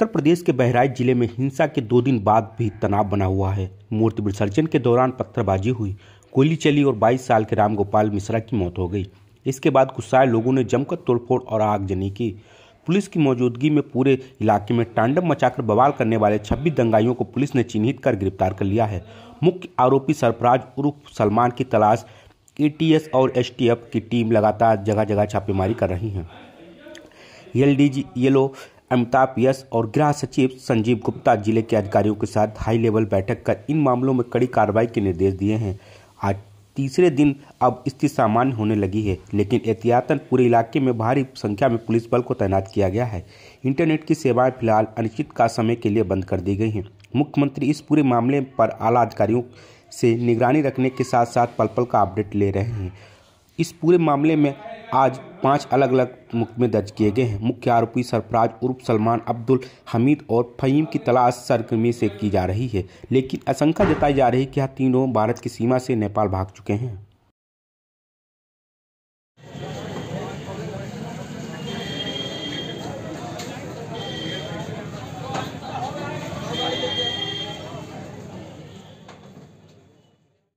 उत्तर प्रदेश के बहराइच जिले में हिंसा के दो दिन बाद भी तनाव बना हुआ है मूर्ति विसर्जन के दौरान पत्थरबाजी हुई गोली चली और 22 साल के रामगोपाल मिश्रा की मौत हो गई इसके बाद गुस्साए लोगों ने जमकर तोड़फोड़ और आगजनी की पुलिस की मौजूदगी में पूरे इलाके में तांडव मचाकर बवाल करने वाले 26 दंगाइयों को पुलिस ने चिन्हित कर गिरफ्तार कर लिया है मुख्य आरोपी सरफराज उर्फ सलमान की तलाश एटीएस और एसटीएफ की टीम लगातार जगह जगह छापेमारी कर रही है एल येलो अमिताभ यस और गृह सचिव संजीव गुप्ता जिले के अधिकारियों के साथ हाई लेवल बैठक कर इन मामलों में कड़ी कार्रवाई के निर्देश दिए हैं आज तीसरे दिन अब स्थिति सामान्य होने लगी है लेकिन एहतियातन पूरे इलाके में भारी संख्या में पुलिस बल को तैनात किया गया है इंटरनेट की सेवाएं फिलहाल अनिश्चित का समय के लिए बंद कर दी गई हैं मुख्यमंत्री इस पूरे मामले पर आला अधिकारियों से निगरानी रखने के साथ साथ पल पल का अपडेट ले रहे हैं इस पूरे मामले में आज पांच अलग अलग मुकदमे दर्ज किए गए हैं मुख्य आरोपी सरफराज उर्फ सलमान अब्दुल हमीद और फहीम की तलाश सरगर्मी से की जा रही है लेकिन आशंका जताई जा रही है कि यह तीनों भारत की सीमा से नेपाल भाग चुके हैं